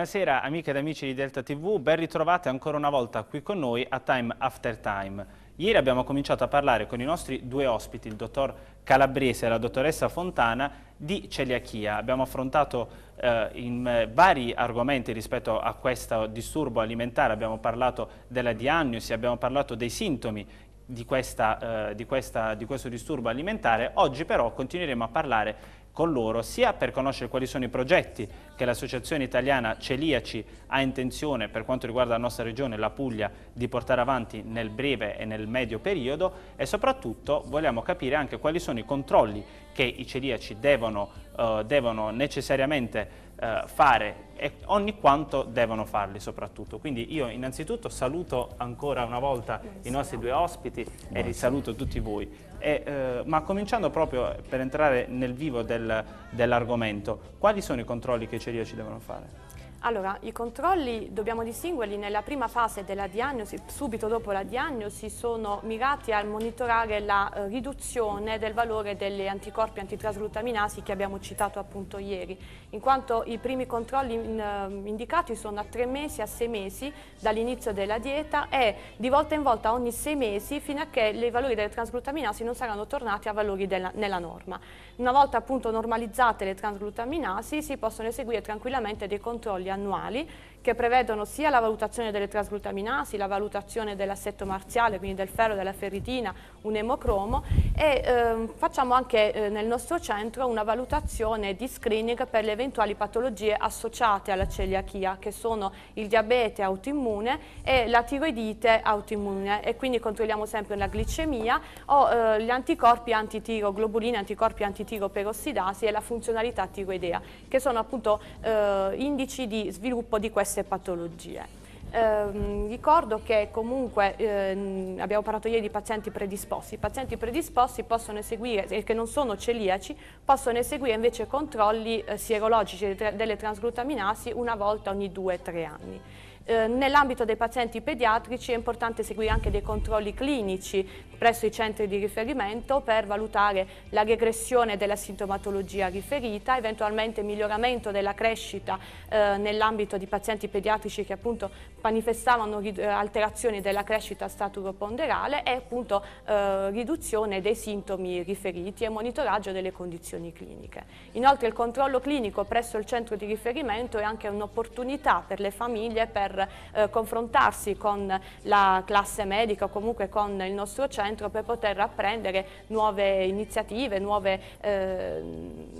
Buonasera amiche ed amici di Delta TV, ben ritrovate ancora una volta qui con noi a Time After Time. Ieri abbiamo cominciato a parlare con i nostri due ospiti, il dottor Calabrese e la dottoressa Fontana, di celiachia. Abbiamo affrontato eh, in eh, vari argomenti rispetto a questo disturbo alimentare, abbiamo parlato della diagnosi, abbiamo parlato dei sintomi di, questa, eh, di, questa, di questo disturbo alimentare. Oggi però continueremo a parlare con loro, sia per conoscere quali sono i progetti che l'Associazione Italiana Celiaci ha intenzione per quanto riguarda la nostra regione, la Puglia, di portare avanti nel breve e nel medio periodo e soprattutto vogliamo capire anche quali sono i controlli che i celiaci devono, eh, devono necessariamente eh, fare e ogni quanto devono farli soprattutto. Quindi io innanzitutto saluto ancora una volta i nostri due ospiti e risaluto tutti voi. E, eh, ma cominciando proprio per entrare nel vivo del, dell'argomento, quali sono i controlli che i ceria devono fare? Allora, i controlli dobbiamo distinguerli nella prima fase della diagnosi, subito dopo la diagnosi, sono mirati al monitorare la eh, riduzione del valore delle anticorpi antitrasglutaminasi che abbiamo citato appunto ieri, in quanto i primi controlli in, ehm, indicati sono a tre mesi a sei mesi dall'inizio della dieta e di volta in volta ogni sei mesi fino a che i valori delle transglutaminasi non saranno tornati a valori della, nella norma. Una volta appunto normalizzate le transglutaminasi si possono eseguire tranquillamente dei controlli annuali che prevedono sia la valutazione delle trasglutaminasi, la valutazione dell'assetto marziale, quindi del ferro, della ferritina, un emocromo e eh, facciamo anche eh, nel nostro centro una valutazione di screening per le eventuali patologie associate alla celiachia che sono il diabete autoimmune e la tiroidite autoimmune e quindi controlliamo sempre la glicemia o eh, gli anticorpi antitiroglobulina, anticorpi antitiroperossidasi e la funzionalità tiroidea che sono appunto eh, indici di sviluppo di questa queste patologie. Eh, ricordo che comunque eh, abbiamo parlato ieri di pazienti predisposti, i pazienti predisposti possono eseguire, che non sono celiaci, possono eseguire invece controlli eh, sierologici delle transglutaminasi una volta ogni 2-3 anni. Eh, nell'ambito dei pazienti pediatrici è importante seguire anche dei controlli clinici presso i centri di riferimento per valutare la regressione della sintomatologia riferita, eventualmente miglioramento della crescita eh, nell'ambito di pazienti pediatrici che appunto manifestavano eh, alterazioni della crescita staturoponderale e appunto eh, riduzione dei sintomi riferiti e monitoraggio delle condizioni cliniche. Inoltre il controllo clinico presso il centro di riferimento è anche un'opportunità per le famiglie per poter eh, confrontarsi con la classe medica o comunque con il nostro centro per poter apprendere nuove iniziative, nuove, eh,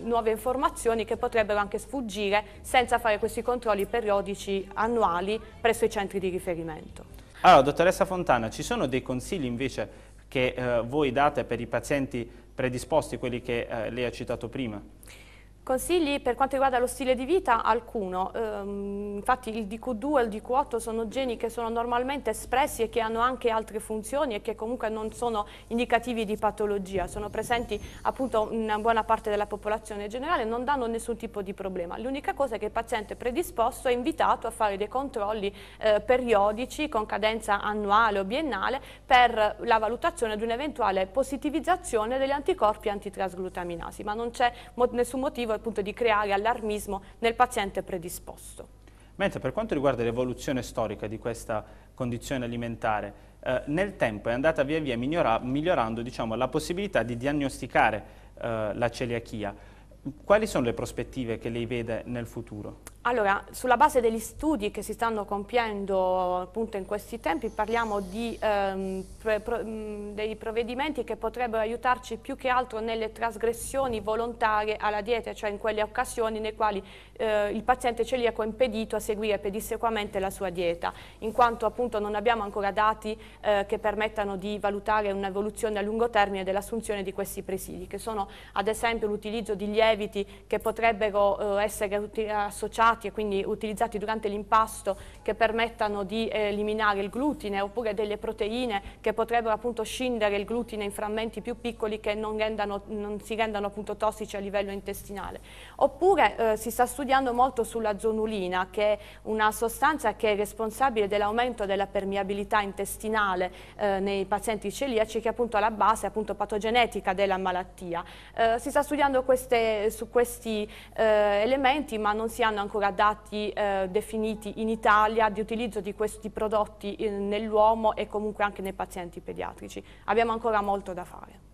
nuove informazioni che potrebbero anche sfuggire senza fare questi controlli periodici annuali presso i centri di riferimento. Allora, dottoressa Fontana, ci sono dei consigli invece che eh, voi date per i pazienti predisposti, quelli che eh, lei ha citato prima? Consigli per quanto riguarda lo stile di vita? Alcuno. Ehm, infatti il DQ2 e il DQ8 sono geni che sono normalmente espressi e che hanno anche altre funzioni e che comunque non sono indicativi di patologia. Sono presenti appunto in buona parte della popolazione generale, non danno nessun tipo di problema. L'unica cosa è che il paziente predisposto è invitato a fare dei controlli eh, periodici con cadenza annuale o biennale per la valutazione di un'eventuale positivizzazione degli anticorpi antitrasglutaminasi, ma non c'è mo nessun motivo al punto di creare allarmismo nel paziente predisposto. Mentre per quanto riguarda l'evoluzione storica di questa condizione alimentare, eh, nel tempo è andata via via migliora, migliorando diciamo, la possibilità di diagnosticare eh, la celiachia. Quali sono le prospettive che lei vede nel futuro? Allora, sulla base degli studi che si stanno compiendo appunto in questi tempi parliamo di, ehm, pre, pro, mm, dei provvedimenti che potrebbero aiutarci più che altro nelle trasgressioni volontarie alla dieta, cioè in quelle occasioni nelle quali eh, il paziente celiaco è impedito a seguire pedissequamente la sua dieta, in quanto appunto non abbiamo ancora dati eh, che permettano di valutare un'evoluzione a lungo termine dell'assunzione di questi presidi, che sono ad esempio l'utilizzo di lieviti che potrebbero eh, essere associati raffinati e quindi utilizzati durante l'impasto che permettano di eh, eliminare il glutine oppure delle proteine che potrebbero appunto scindere il glutine in frammenti più piccoli che non, rendano, non si rendano appunto tossici a livello intestinale. Oppure eh, si sta studiando molto sulla zonulina che è una sostanza che è responsabile dell'aumento della permeabilità intestinale eh, nei pazienti celiaci che è appunto alla base appunto patogenetica della malattia. Eh, si sta studiando queste, su questi eh, elementi ma non si hanno ancora addirittura dati eh, definiti in Italia di utilizzo di questi prodotti eh, nell'uomo e comunque anche nei pazienti pediatrici. Abbiamo ancora molto da fare.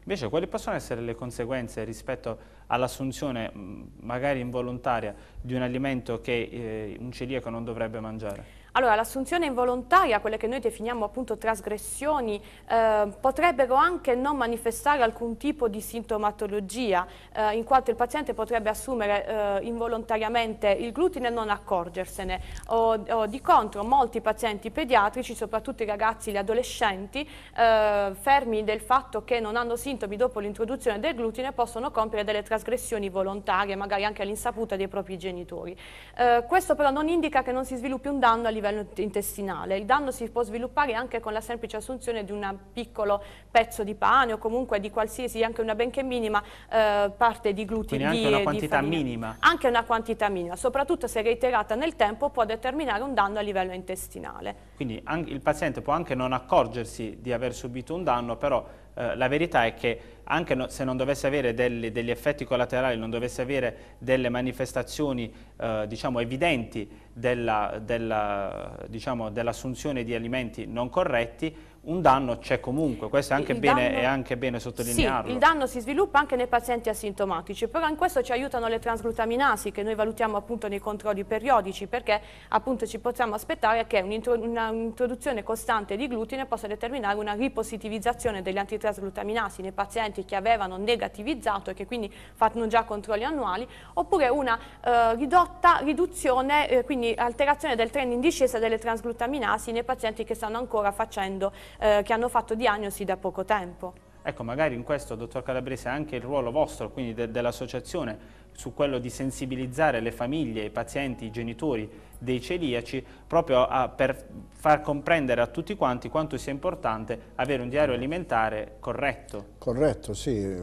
Invece quali possono essere le conseguenze rispetto all'assunzione mm, magari involontaria di un alimento che eh, un celiaco non dovrebbe mangiare? Allora, l'assunzione involontaria, quelle che noi definiamo appunto trasgressioni, eh, potrebbero anche non manifestare alcun tipo di sintomatologia, eh, in quanto il paziente potrebbe assumere eh, involontariamente il glutine e non accorgersene. O, o, di contro, molti pazienti pediatrici, soprattutto i ragazzi e gli adolescenti, eh, fermi del fatto che non hanno sintomi dopo l'introduzione del glutine, possono compiere delle trasgressioni trasgressioni volontarie, magari anche all'insaputa dei propri genitori. Eh, questo però non indica che non si sviluppi un danno a livello intestinale, il danno si può sviluppare anche con la semplice assunzione di un piccolo pezzo di pane o comunque di qualsiasi, anche una benché minima eh, parte di glutine. Quindi anche una quantità minima. Anche una quantità minima, soprattutto se reiterata nel tempo può determinare un danno a livello intestinale. Quindi il paziente può anche non accorgersi di aver subito un danno, però eh, la verità è che anche no, se non dovesse avere delle, degli effetti collaterali, non dovesse avere delle manifestazioni eh, diciamo, evidenti dell'assunzione della, diciamo, dell di alimenti non corretti, un danno c'è comunque, questo è anche, bene, danno, è anche bene sottolinearlo. Sì, il danno si sviluppa anche nei pazienti asintomatici, però in questo ci aiutano le transglutaminasi che noi valutiamo appunto nei controlli periodici, perché appunto ci possiamo aspettare che un'introduzione costante di glutine possa determinare una ripositivizzazione degli antitransglutaminasi nei pazienti studenti che avevano negativizzato e che quindi fanno già controlli annuali, oppure una eh, ridotta riduzione, eh, quindi alterazione del trend in discesa delle transglutaminasi nei pazienti che stanno ancora facendo, eh, che hanno fatto diagnosi da poco tempo. Ecco, magari in questo, dottor Calabrese, anche il ruolo vostro, quindi de dell'associazione, su quello di sensibilizzare le famiglie, i pazienti, i genitori dei celiaci proprio a, per far comprendere a tutti quanti quanto sia importante avere un diario alimentare corretto. Corretto, sì.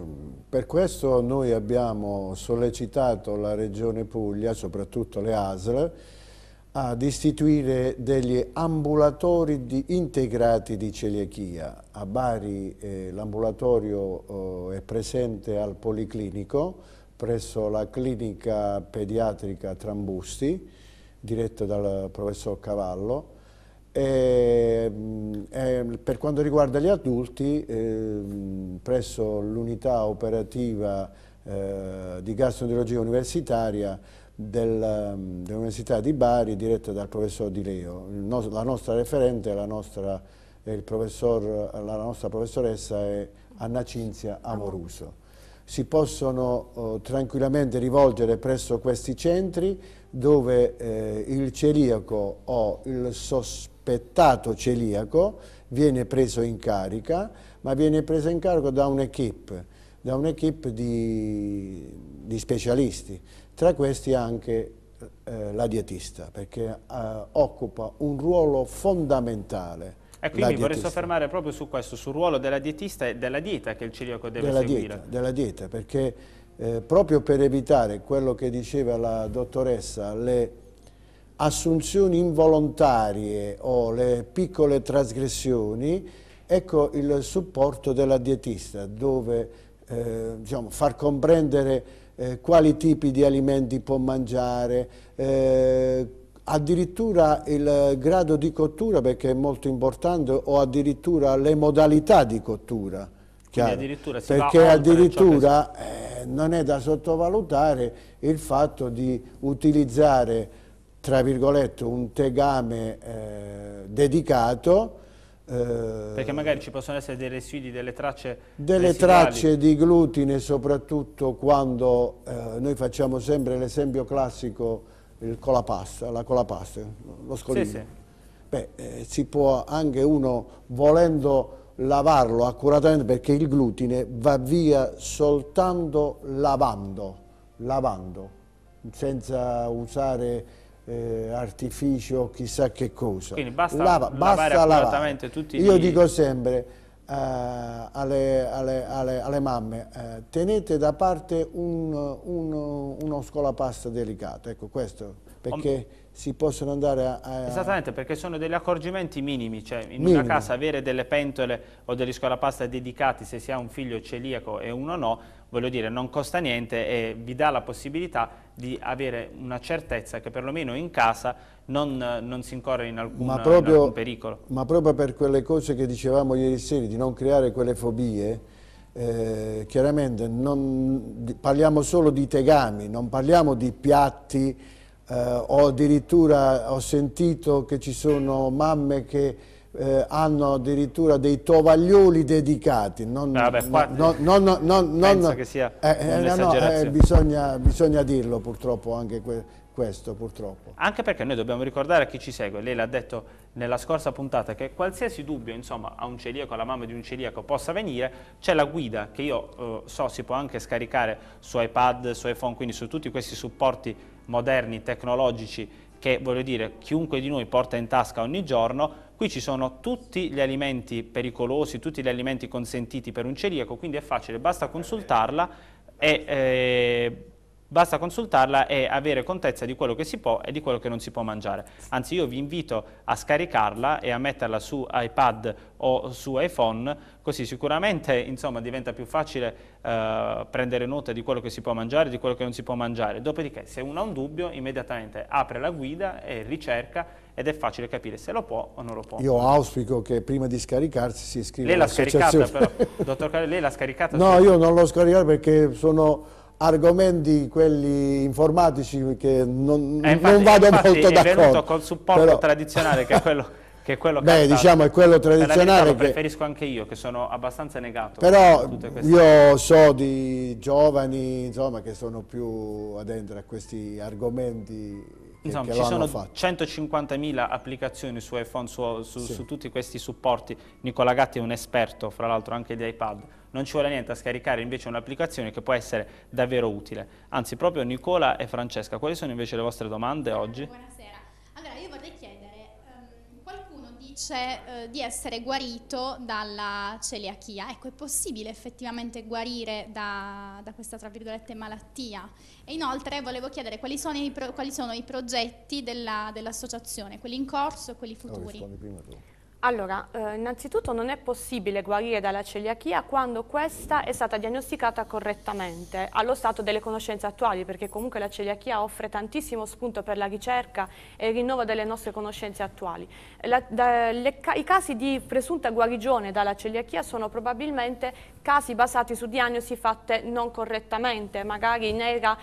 Per questo noi abbiamo sollecitato la Regione Puglia, soprattutto le ASL, ad istituire degli ambulatori di integrati di celiachia. A Bari eh, l'ambulatorio eh, è presente al Policlinico, presso la clinica pediatrica Trambusti, diretta dal professor Cavallo. E, e mm, per quanto riguarda gli adulti, eh, presso l'unità operativa eh, di gastroenterologia universitaria del, mm, dell'Università di Bari, diretta dal professor Di Leo. No, la nostra referente, la nostra, la nostra professoressa è Anna Cinzia Amoruso si possono eh, tranquillamente rivolgere presso questi centri dove eh, il celiaco o il sospettato celiaco viene preso in carica, ma viene preso in carico da un'equipe, da un'equipe di, di, specialisti, tra questi anche eh, la dietista, perché eh, occupa un ruolo fondamentale Ecco, io mi vorrei soffermare proprio su questo, sul ruolo della dietista e della dieta che il celiaco deve della seguire. Dieta, della dieta, perché eh, proprio per evitare quello che diceva la dottoressa, le assunzioni involontarie o le piccole trasgressioni, ecco il supporto della dietista, dove eh, diciamo, far comprendere eh, quali tipi di alimenti può mangiare, eh, addirittura il grado di cottura perché è molto importante o addirittura le modalità di cottura. Addirittura perché addirittura eh, non è da sottovalutare il fatto di utilizzare tra virgolette un tegame eh, dedicato eh, perché magari ci possono essere dei residui, delle tracce delle residali. tracce di glutine soprattutto quando eh, noi facciamo sempre l'esempio classico il colapassa, la colapassa, lo scolino. Sì, sì. Beh, eh, si può anche uno, volendo lavarlo accuratamente, perché il glutine va via soltanto lavando, lavando, senza usare eh, artificio chissà che cosa. Quindi basta Lava, lavare basta accuratamente lavare. tutti Io dico sempre eh, alle, alle, alle, alle, mamme, eh, tenete da parte un, un, uno scolapasta delicato, ecco questo, perché si possono andare a, a, Esattamente, perché sono degli accorgimenti minimi, cioè in minimi. una casa avere delle pentole o degli scolapasta dedicati se si ha un figlio celiaco e uno no, voglio dire, non costa niente e vi dà la possibilità di avere una certezza che perlomeno in casa non, non si incorre in alcun, ma proprio, in alcun pericolo. Ma proprio per quelle cose che dicevamo ieri sera, di non creare quelle fobie, eh, chiaramente non, parliamo solo di tegami, non parliamo di piatti eh, o addirittura ho sentito che ci sono mamme che eh, hanno addirittura dei tovaglioli dedicati. Non, ah, penso che sia eh, eh, un'esagerazione eh, bisogna, dirlo purtroppo anche que questo. Purtroppo. Anche perché noi dobbiamo ricordare a chi ci segue, lei l'ha detto nella scorsa puntata, che qualsiasi dubbio insomma, a un celiaco, alla mamma di un celiaco possa venire, c'è la guida che io so si può anche scaricare su iPad, su iPhone, quindi su tutti questi supporti moderni, tecnologici che voglio dire chiunque di noi porta in tasca ogni giorno, qui ci sono tutti gli alimenti pericolosi, tutti gli alimenti consentiti per un celiaco, quindi è facile, basta consultarla e eh, basta consultarla e avere contezza di quello che si può e di quello che non si può mangiare. Anzi io vi invito a scaricarla e a metterla su iPad o su iPhone, così sicuramente insomma, diventa più facile eh, prendere nota di quello che si può mangiare e di quello che non si può mangiare. Dopodiché se uno ha un dubbio immediatamente apre la guida e ricerca ed è facile capire se lo può o non lo può. Io auspico che prima di scaricarsi si iscriva all'associazione. Lei l'ha scaricata però, dottor Carelli, lei l'ha scaricata? No, io non l'ho scaricata perché sono argomenti quelli informatici che non, eh, infatti, non vado molto d'accordo. è venuto col supporto però... tradizionale che è quello... che è quello Beh, diciamo è quello tradizionale. Lo preferisco anche io, che sono abbastanza negato. Però io so di giovani insomma, che sono più adentro a questi argomenti. Insomma, ci sono 150.000 applicazioni su iPhone, su, su, sì. su, tutti questi supporti. Nicola Gatti è un esperto, fra l'altro, anche di iPad non ci vuole niente a scaricare invece un'applicazione che può essere davvero utile. Anzi, proprio Nicola e Francesca, quali sono invece le vostre domande oggi? Buonasera. Allora, io vorrei chiedere, um, qualcuno dice uh, di essere guarito dalla celiachia. Ecco, è possibile effettivamente guarire da, da questa, tra virgolette, malattia? E inoltre volevo chiedere quali sono i, pro, quali sono i progetti dell'associazione, quelli in corso e quelli futuri. No, rispondi prima tu. Allora, eh, innanzitutto non è possibile guarire dalla celiachia quando questa è stata diagnosticata correttamente allo stato delle conoscenze attuali, perché comunque la celiachia offre tantissimo spunto per la ricerca e il rinnovo delle nostre conoscenze attuali. La, da, le, I casi di presunta guarigione dalla celiachia sono probabilmente casi basati su diagnosi fatte non correttamente, magari in era,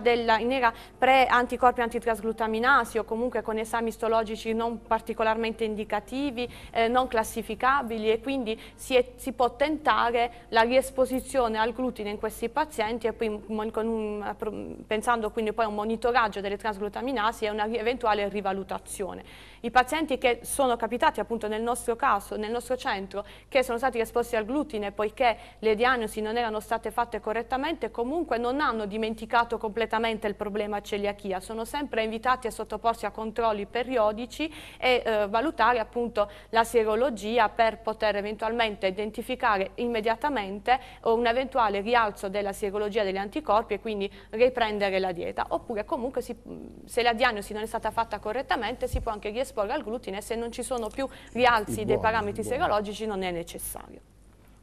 della, in era pre anticorpi antitrasglutaminasi o comunque con esami istologici non particolarmente indicativi, eh, non classificabili e quindi si, è, si, può tentare la riesposizione al glutine in questi pazienti e poi un, pensando quindi poi a un monitoraggio delle trasglutaminasi e una eventuale rivalutazione. I pazienti che sono capitati appunto nel nostro caso, nel nostro centro, che sono stati esposti al glutine poiché le diagnosi non erano state fatte correttamente, comunque non hanno dimenticato completamente il problema celiachia, sono sempre invitati a sottoporsi a controlli periodici e eh, valutare appunto la serologia per poter eventualmente identificare immediatamente un eventuale rialzo della serologia degli anticorpi e quindi riprendere la dieta. Oppure comunque si, se la diagnosi non è stata fatta correttamente si può anche riesplorare predisporre al glutine se non ci sono più rialzi buono, dei parametri serologici non è necessario.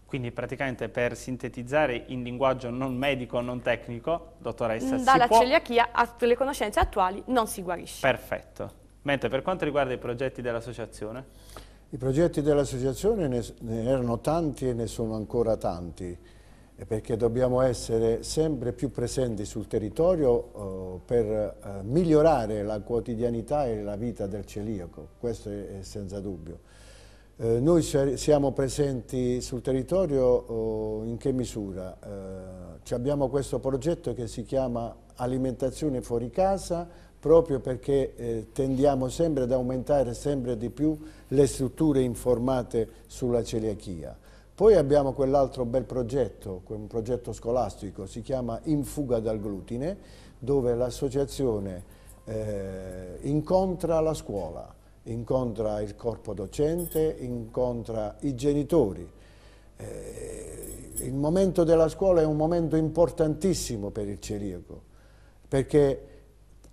Quindi praticamente per sintetizzare in linguaggio non medico, non tecnico, dottoressa, mm, Dalla può... celiachia le conoscenze attuali non si guarisce. Perfetto. Mentre per quanto riguarda i progetti dell'associazione? I progetti dell'associazione ne, ne erano tanti e ne sono ancora tanti perché dobbiamo essere sempre più presenti sul territorio eh, per eh, migliorare la quotidianità e la vita del celiaco, questo è, è senza dubbio. Eh, noi siamo presenti sul territorio oh, in che misura? Eh, abbiamo questo progetto che si chiama Alimentazione fuori casa proprio perché eh, tendiamo sempre ad aumentare sempre di più le strutture informate sulla celiachia. Poi abbiamo quell'altro bel progetto, un progetto scolastico, si chiama In fuga dal glutine, dove l'associazione eh, incontra la scuola, incontra il corpo docente, incontra i genitori. Eh, il momento della scuola è un momento importantissimo per il celiaco, perché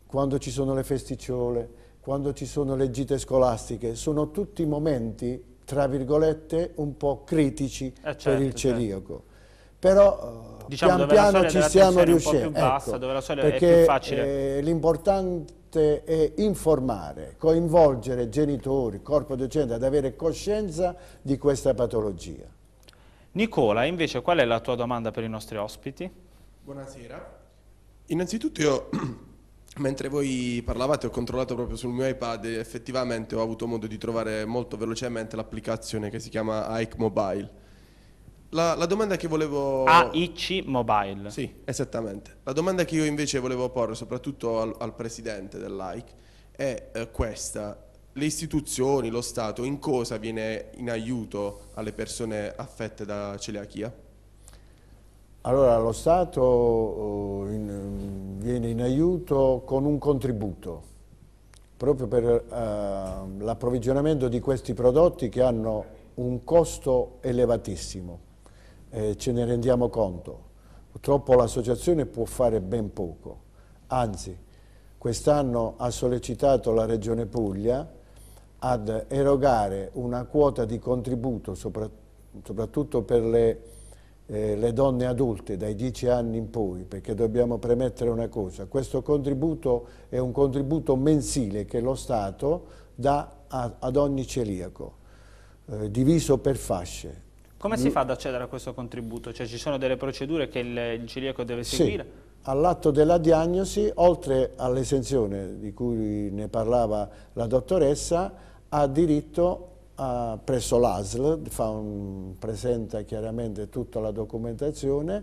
quando ci sono le festicciole, quando ci sono le gite scolastiche, sono tutti momenti tra virgolette, un po' critici eh certo, per il certo. celiaco. Certo. Però eh, diciamo, pian piano ci stiamo riuscendo. Bassa, ecco, perché eh, l'importante è informare, coinvolgere genitori, corpo docente ad avere coscienza di questa patologia. Nicola, invece qual è la tua domanda per i nostri ospiti? Buonasera. Innanzitutto io Mentre voi parlavate ho controllato proprio sul mio iPad e effettivamente ho avuto modo di trovare molto velocemente l'applicazione che si chiama Ike Mobile. La, la, domanda che volevo... AIC Mobile. Sì, esattamente. La domanda che io invece volevo porre soprattutto al, al presidente dell'Ike è eh, questa. Le istituzioni, lo Stato, in cosa viene in aiuto alle persone affette da celiachia? Allora lo Stato eh, in, viene in aiuto con un contributo proprio per eh, l'approvvigionamento di questi prodotti che hanno un costo elevatissimo, eh, ce ne rendiamo conto. Purtroppo l'associazione può fare ben poco, anzi quest'anno ha sollecitato la Regione Puglia ad erogare una quota di contributo sopra, soprattutto per le eh, le donne adulte dai 10 anni in poi, perché dobbiamo premettere una cosa, questo contributo è un contributo mensile che lo Stato dà a, ad ogni celiaco, eh, diviso per fasce. Come si fa ad accedere a questo contributo? Cioè ci sono delle procedure che il, il celiaco deve seguire? Sì all'atto della diagnosi, oltre all'esenzione di cui ne parlava la dottoressa, ha diritto uh, presso l'ASL, presenta chiaramente tutta la documentazione,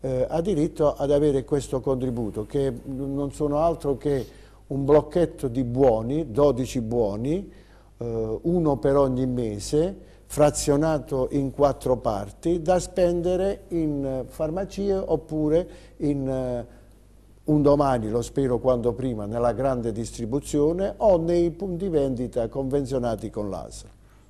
eh, ha diritto ad avere questo contributo che non sono altro che un blocchetto di buoni, 12 buoni, eh, uno per ogni mese, frazionato in quattro parti, da spendere in farmacie oppure in... Eh, un domani, lo spero quanto prima, nella grande distribuzione o nei punti vendita convenzionati con l'ASL.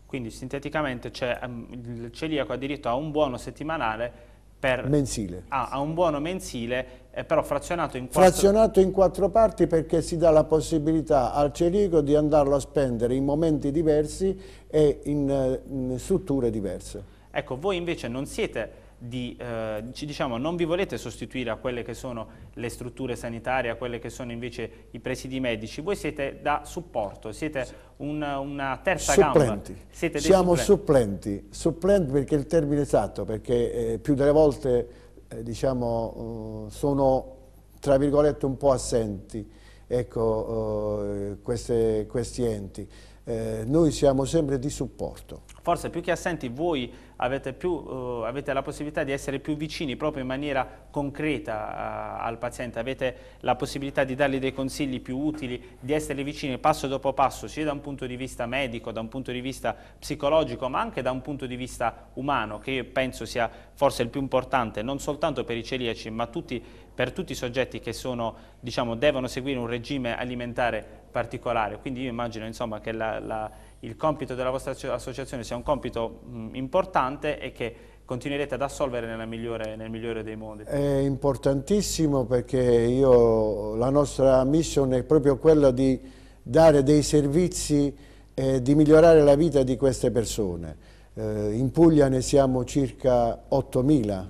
Quindi sinteticamente ehm, il celiaco ha diritto a un buono settimanale per, mensile. Ah, a un buono mensile eh, però frazionato in, quattro... frazionato in quattro parti perché si dà la possibilità al celiaco di andarlo a spendere in momenti diversi e in, eh, in strutture diverse. Ecco, voi invece non siete di, eh, diciamo, non vi volete sostituire a quelle che sono le strutture sanitarie, a quelle che sono invece i presidi medici, voi siete da supporto, siete un, una terza supplenti. gamba. Siete Siamo supplenti. supplenti, supplenti perché il termine esatto, perché eh, più delle volte eh, diciamo, eh, sono tra virgolette un po' assenti ecco, eh, queste, questi enti. Eh, noi siamo sempre di supporto. Forse più che assenti voi avete, più, eh, avete, la possibilità di essere più vicini proprio in maniera concreta eh, al paziente, avete la possibilità di dargli dei consigli più utili, di essere vicini passo dopo passo, sia da un punto di vista medico, da un punto di vista psicologico, ma anche da un punto di vista umano, che io penso sia forse il più importante, non soltanto per i celiaci, ma tutti, per tutti i soggetti che sono, diciamo, devono seguire un regime alimentare particolare. Quindi io immagino insomma, che la, la, il compito della vostra associazione sia un compito mh, importante e che continuerete ad assolvere migliore, nel migliore dei modi. È importantissimo perché io, la nostra missione è proprio quella di dare dei servizi eh, di migliorare la vita di queste persone. Eh, in Puglia ne siamo circa 8.000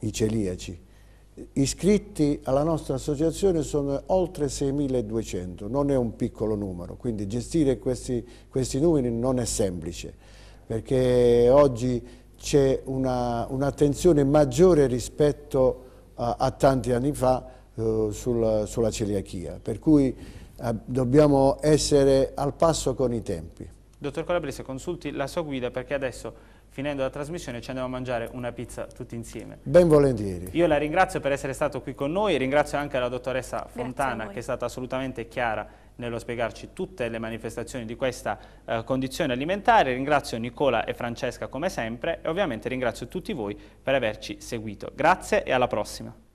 i celiaci iscritti alla nostra associazione sono oltre 6.200, non è un piccolo numero, quindi gestire questi, questi numeri non è semplice, perché oggi c'è un'attenzione un maggiore rispetto a, a, tanti anni fa eh, sul, sulla celiachia, per cui eh, dobbiamo essere al passo con i tempi. Dottor Colabrese, consulti la sua guida perché adesso finendo la trasmissione ci andiamo a mangiare una pizza tutti insieme. Ben volentieri. Io la ringrazio per essere stato qui con noi, ringrazio anche la dottoressa Fontana che è stata assolutamente chiara nello spiegarci tutte le manifestazioni di questa eh, condizione alimentare, ringrazio Nicola e Francesca come sempre e ovviamente ringrazio tutti voi per averci seguito. Grazie e alla prossima.